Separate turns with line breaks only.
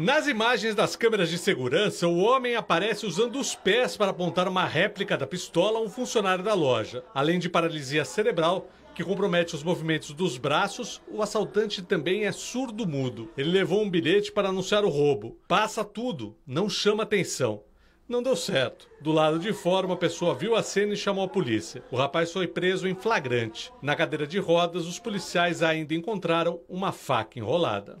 Nas imagens das câmeras de segurança, o homem aparece usando os pés para apontar uma réplica da pistola a um funcionário da loja. Além de paralisia cerebral, que compromete os movimentos dos braços, o assaltante também é surdo-mudo. Ele levou um bilhete para anunciar o roubo. Passa tudo, não chama atenção. Não deu certo. Do lado de fora, uma pessoa viu a cena e chamou a polícia. O rapaz foi preso em flagrante. Na cadeira de rodas, os policiais ainda encontraram uma faca enrolada.